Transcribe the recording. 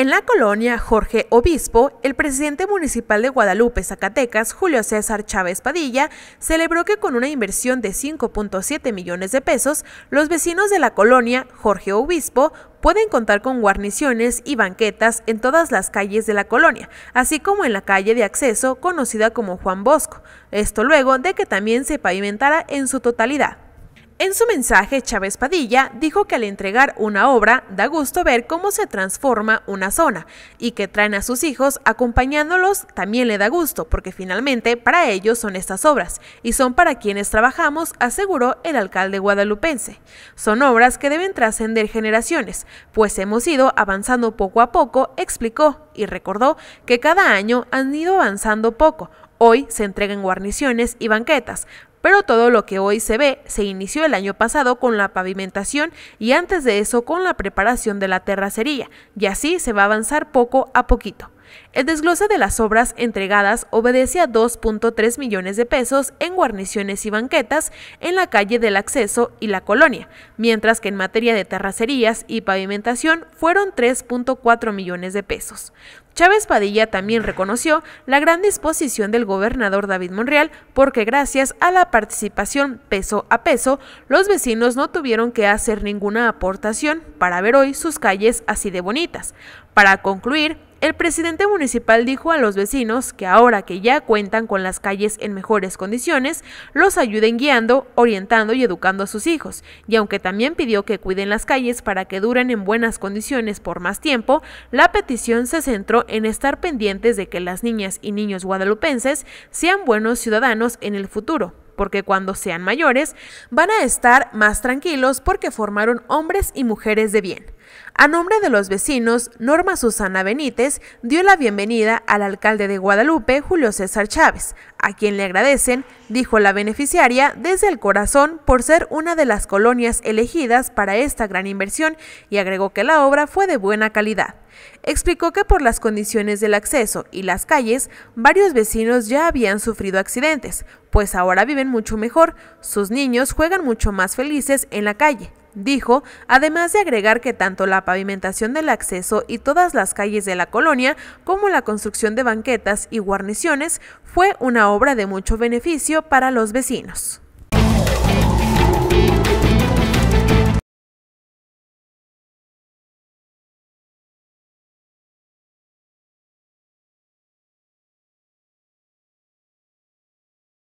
En la colonia Jorge Obispo, el presidente municipal de Guadalupe, Zacatecas, Julio César Chávez Padilla, celebró que con una inversión de 5.7 millones de pesos, los vecinos de la colonia Jorge Obispo pueden contar con guarniciones y banquetas en todas las calles de la colonia, así como en la calle de acceso conocida como Juan Bosco, esto luego de que también se pavimentara en su totalidad. En su mensaje, Chávez Padilla dijo que al entregar una obra da gusto ver cómo se transforma una zona y que traen a sus hijos acompañándolos también le da gusto porque finalmente para ellos son estas obras y son para quienes trabajamos, aseguró el alcalde guadalupense. Son obras que deben trascender generaciones, pues hemos ido avanzando poco a poco, explicó y recordó que cada año han ido avanzando poco, Hoy se entregan guarniciones y banquetas, pero todo lo que hoy se ve se inició el año pasado con la pavimentación y antes de eso con la preparación de la terracería, y así se va a avanzar poco a poquito. El desglose de las obras entregadas obedece a 2.3 millones de pesos en guarniciones y banquetas en la calle del acceso y la colonia, mientras que en materia de terracerías y pavimentación fueron 3.4 millones de pesos. Chávez Padilla también reconoció la gran disposición del gobernador David Monreal porque gracias a la participación peso a peso, los vecinos no tuvieron que hacer ninguna aportación para ver hoy sus calles así de bonitas. Para concluir, el presidente municipal dijo a los vecinos que ahora que ya cuentan con las calles en mejores condiciones, los ayuden guiando, orientando y educando a sus hijos, y aunque también pidió que cuiden las calles para que duren en buenas condiciones por más tiempo, la petición se centró en estar pendientes de que las niñas y niños guadalupenses sean buenos ciudadanos en el futuro porque cuando sean mayores van a estar más tranquilos porque formaron hombres y mujeres de bien. A nombre de los vecinos, Norma Susana Benítez dio la bienvenida al alcalde de Guadalupe, Julio César Chávez, a quien le agradecen, dijo la beneficiaria, desde el corazón por ser una de las colonias elegidas para esta gran inversión y agregó que la obra fue de buena calidad. Explicó que por las condiciones del acceso y las calles, varios vecinos ya habían sufrido accidentes, pues ahora viven mucho mejor, sus niños juegan mucho más felices en la calle, Dijo, además de agregar que tanto la pavimentación del acceso y todas las calles de la colonia, como la construcción de banquetas y guarniciones, fue una obra de mucho beneficio para los vecinos.